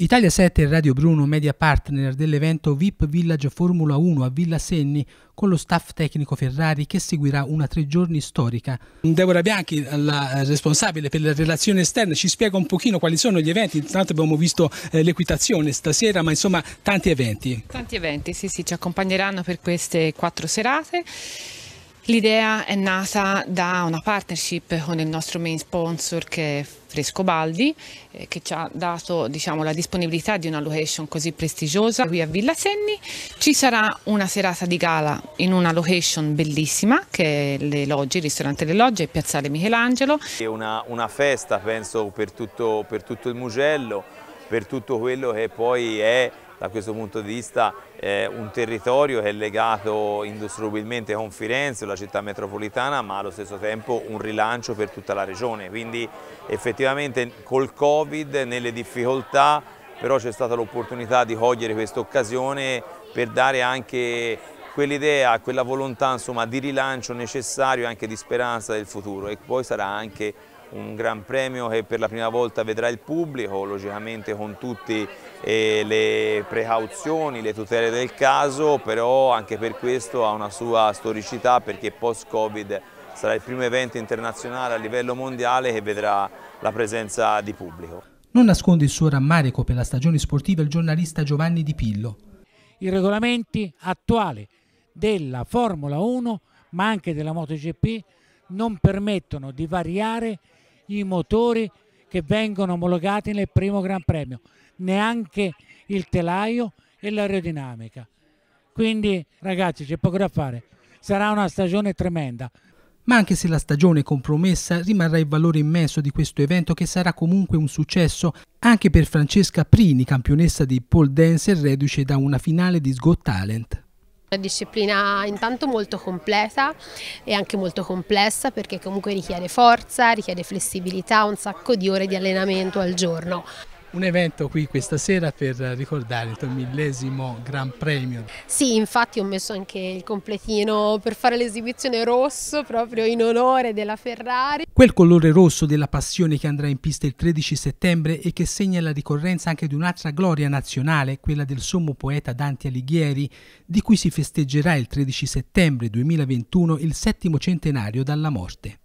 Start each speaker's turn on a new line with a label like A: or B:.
A: Italia 7 e Radio Bruno, media partner dell'evento VIP Village Formula 1 a Villa Senni, con lo staff tecnico Ferrari che seguirà una tre giorni storica. Deborah Bianchi, la responsabile per le relazioni esterne, ci spiega un pochino quali sono gli eventi. Intanto abbiamo visto eh, l'equitazione stasera, ma insomma tanti eventi.
B: Tanti eventi, sì, sì, ci accompagneranno per queste quattro serate. L'idea è nata da una partnership con il nostro main sponsor che è Frescobaldi eh, che ci ha dato diciamo, la disponibilità di una location così prestigiosa qui a Villa Senni. Ci sarà una serata di gala in una location bellissima che è le logge, il ristorante Le Logge e Piazzale Michelangelo.
C: È una, una, festa penso per tutto, per tutto il Mugello per tutto quello che poi è da questo punto di vista eh, un territorio che è legato indissolubilmente con Firenze, la città metropolitana, ma allo stesso tempo un rilancio per tutta la regione. Quindi effettivamente col Covid, nelle difficoltà, però c'è stata l'opportunità di cogliere questa occasione per dare anche quell'idea, quella volontà insomma, di rilancio necessario e anche di speranza del futuro e poi sarà anche un gran premio che per la prima volta vedrà il pubblico, logicamente con tutte eh, le precauzioni, le tutele del caso, però anche per questo ha una sua storicità perché post-Covid sarà il primo evento internazionale a livello mondiale che vedrà la presenza di pubblico.
A: Non nasconde il suo rammarico per la stagione sportiva il giornalista Giovanni Di Pillo.
D: I regolamenti attuali della Formula 1 ma anche della MotoGP non permettono di variare i motori che vengono omologati nel primo Gran Premio, neanche il telaio e l'aerodinamica. Quindi ragazzi c'è poco da fare, sarà una stagione tremenda.
A: Ma anche se la stagione è compromessa, rimarrà il valore immenso di questo evento che sarà comunque un successo anche per Francesca Prini, campionessa di pole dancer, reduce da una finale di Sgot Talent.
E: Una disciplina intanto molto completa e anche molto complessa perché comunque richiede forza, richiede flessibilità, un sacco di ore di allenamento al giorno
A: un evento qui questa sera per ricordare il tuo millesimo Gran Premio.
E: Sì, infatti ho messo anche il completino per fare l'esibizione rosso proprio in onore della Ferrari. Quel
A: colore rosso della passione che andrà in pista il 13 settembre e che segna la ricorrenza anche di un'altra gloria nazionale, quella del sommo poeta Dante Alighieri, di cui si festeggerà il
C: 13 settembre 2021 il settimo centenario dalla morte.